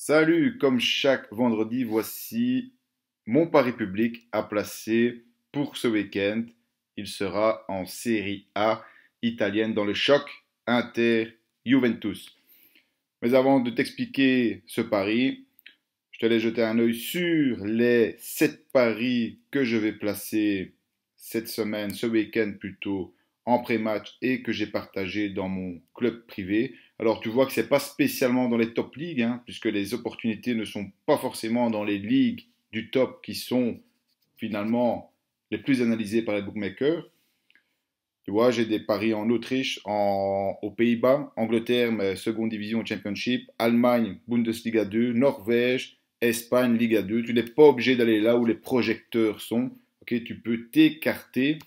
Salut, comme chaque vendredi, voici mon pari public à placer pour ce week-end. Il sera en Série A italienne dans le choc Inter-Juventus. Mais avant de t'expliquer ce pari, je te laisse jeter un oeil sur les 7 paris que je vais placer cette semaine, ce week-end plutôt, en pré-match et que j'ai partagé dans mon club privé. Alors tu vois que ce n'est pas spécialement dans les top ligues, hein, puisque les opportunités ne sont pas forcément dans les ligues du top qui sont finalement les plus analysées par les bookmakers. Tu vois, j'ai des paris en Autriche, aux Pays-Bas, Angleterre, mais seconde division Championship, Allemagne, Bundesliga 2, Norvège, Espagne, Liga 2. Tu n'es pas obligé d'aller là où les projecteurs sont. Ok, tu peux t'écarter.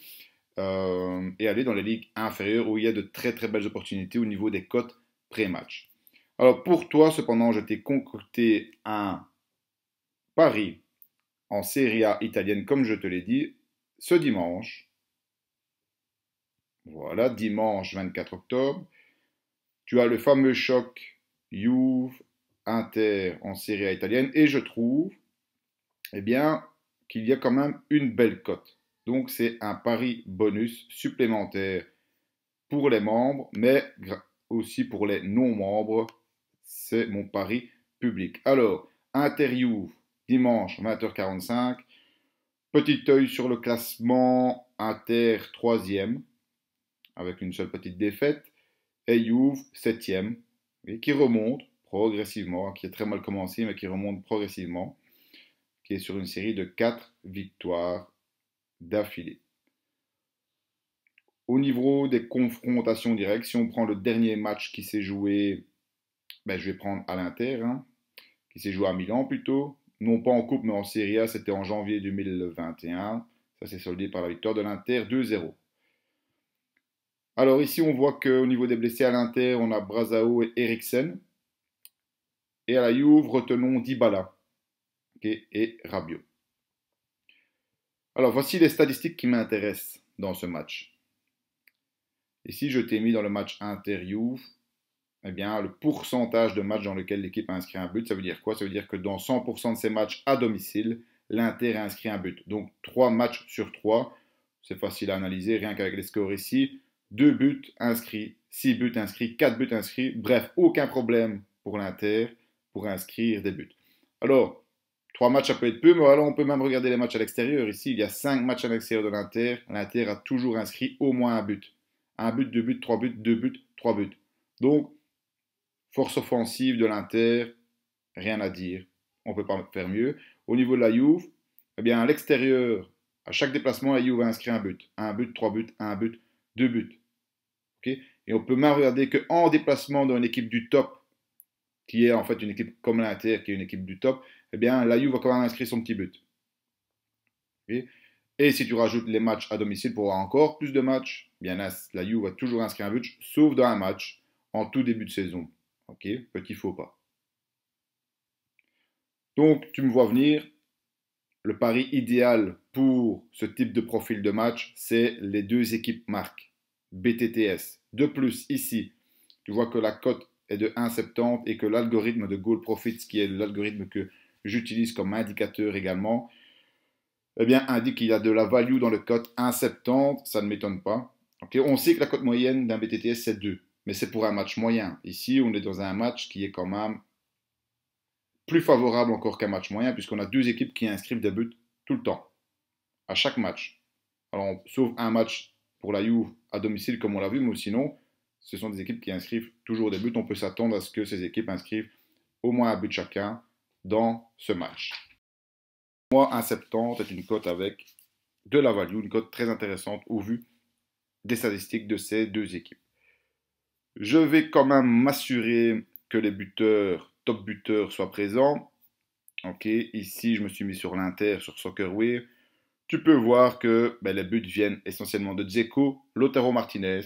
Euh, et aller dans les ligues inférieures où il y a de très très belles opportunités au niveau des cotes pré-match. Alors pour toi, cependant, je t'ai concocté un pari en Serie A italienne, comme je te l'ai dit, ce dimanche. Voilà, dimanche 24 octobre. Tu as le fameux choc Juve Inter en Serie A italienne et je trouve eh bien qu'il y a quand même une belle cote. Donc c'est un pari bonus supplémentaire pour les membres, mais aussi pour les non-membres. C'est mon pari public. Alors, inter interview dimanche 20h45. Petit œil sur le classement Inter 3e, avec une seule petite défaite, et Youv 7e, qui remonte progressivement, qui est très mal commencé, mais qui remonte progressivement, qui est sur une série de 4 victoires d'affilée. Au niveau des confrontations directes, si on prend le dernier match qui s'est joué, ben, je vais prendre à l'Inter, hein, qui s'est joué à Milan plutôt, non pas en Coupe mais en Serie A, c'était en janvier 2021. Ça s'est soldé par la victoire de l'Inter 2-0. Alors ici, on voit qu'au niveau des blessés à l'Inter, on a Brazao et Eriksen. Et à la Juve, retenons Dybala et Rabiot. Alors voici les statistiques qui m'intéressent dans ce match. Ici, je t'ai mis dans le match interview, eh bien, le pourcentage de matchs dans lesquels l'équipe a inscrit un but. Ça veut dire quoi Ça veut dire que dans 100% de ces matchs à domicile, l'Inter a inscrit un but. Donc 3 matchs sur 3, c'est facile à analyser, rien qu'avec les scores ici. 2 buts inscrits, 6 buts inscrits, 4 buts inscrits. Bref, aucun problème pour l'Inter pour inscrire des buts. Alors, Trois matchs, ça peut être peu, mais alors on peut même regarder les matchs à l'extérieur. Ici, il y a cinq matchs à l'extérieur de l'Inter. L'Inter a toujours inscrit au moins un but. Un but, deux buts, trois buts, deux buts, trois buts. Donc, force offensive de l'Inter, rien à dire. On ne peut pas faire mieux. Au niveau de la Juve, eh bien, à l'extérieur, à chaque déplacement, la Juve a inscrit un but. Un but, trois buts, un but, deux buts. Et on peut même regarder qu'en déplacement dans une équipe du top, qui est en fait une équipe comme l'Inter, qui est une équipe du top, eh bien, la va quand même inscrire son petit but. et si tu rajoutes les matchs à domicile pour avoir encore plus de matchs, eh bien là, la va toujours inscrire un but, sauf dans un match en tout début de saison. Ok, petit faux pas. Donc, tu me vois venir. Le pari idéal pour ce type de profil de match, c'est les deux équipes marques. BTTS. De plus, ici, tu vois que la cote est de 1,70 et que l'algorithme de Goal Profits, qui est l'algorithme que j'utilise comme indicateur également, eh bien, indique qu'il y a de la value dans le code 1,70, ça ne m'étonne pas. on sait que la cote moyenne d'un BTTS, c'est 2, mais c'est pour un match moyen. Ici, on est dans un match qui est quand même plus favorable encore qu'un match moyen, puisqu'on a deux équipes qui inscrivent des buts tout le temps, à chaque match. Alors, sauf un match pour la U à domicile, comme on l'a vu, mais sinon, ce sont des équipes qui inscrivent toujours des buts. On peut s'attendre à ce que ces équipes inscrivent au moins un but chacun, dans ce match. Moi, 1,70 est une cote avec de la value, une cote très intéressante au vu des statistiques de ces deux équipes. Je vais quand même m'assurer que les buteurs, top buteurs, soient présents. Ok, ici je me suis mis sur l'Inter, sur Soccerway. Tu peux voir que ben, les buts viennent essentiellement de Dzeko, l'Otero Martinez.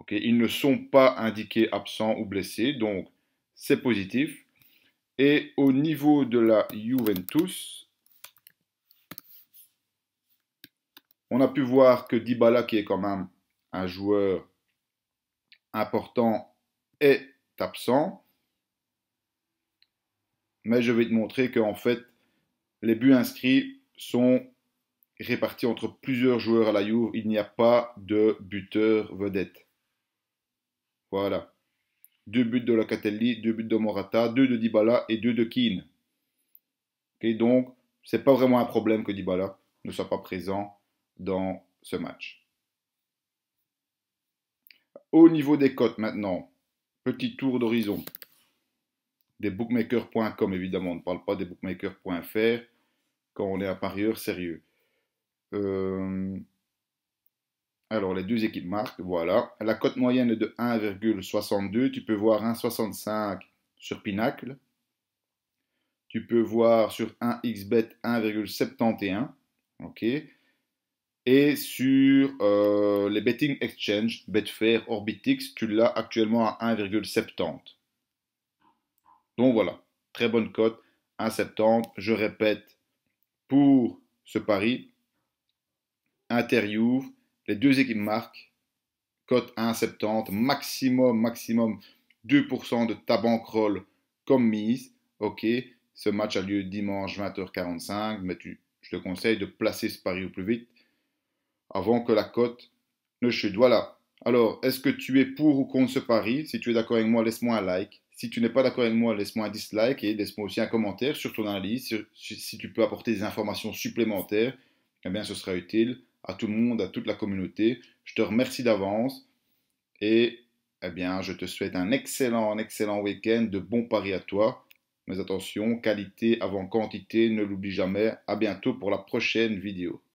Ok, ils ne sont pas indiqués absents ou blessés, donc c'est positif. Et au niveau de la Juventus, on a pu voir que Dybala, qui est quand même un joueur important, est absent. Mais je vais te montrer qu'en fait, les buts inscrits sont répartis entre plusieurs joueurs à la Juve. Il n'y a pas de buteur vedette. Voilà. Deux buts de Lacatelli, deux buts de Morata, deux de Dybala et deux de Keane. Et donc, ce n'est pas vraiment un problème que Dybala ne soit pas présent dans ce match. Au niveau des cotes maintenant, petit tour d'horizon. Des bookmakers.com évidemment, on ne parle pas des bookmakers.fr quand on est un parieur sérieux. Euh, alors, les deux équipes marquent, voilà. La cote moyenne est de 1,62. Tu peux voir 1,65 sur Pinacle. Tu peux voir sur 1xbet 1,71. OK. Et sur euh, les betting exchange, Betfair, Orbitix, tu l'as actuellement à 1,70. Donc voilà, très bonne cote, 1,70. Je répète, pour ce pari, Interview les deux équipes marquent. Cote 1,70. Maximum, maximum 2% de ta bankroll comme mise. Ok, ce match a lieu dimanche 20h45, mais je te conseille de placer ce pari au plus vite avant que la cote ne chute. Voilà. Alors, est-ce que tu es pour ou contre ce pari Si tu es d'accord avec moi, laisse-moi un like. Si tu n'es pas d'accord avec moi, laisse-moi un dislike et laisse-moi aussi un commentaire sur ton analyse. si tu peux apporter des informations supplémentaires, eh bien, ce sera utile à tout le monde, à toute la communauté. Je te remercie d'avance et eh bien, je te souhaite un excellent, un excellent week-end, de bons paris à toi. Mais attention, qualité avant quantité, ne l'oublie jamais. À bientôt pour la prochaine vidéo.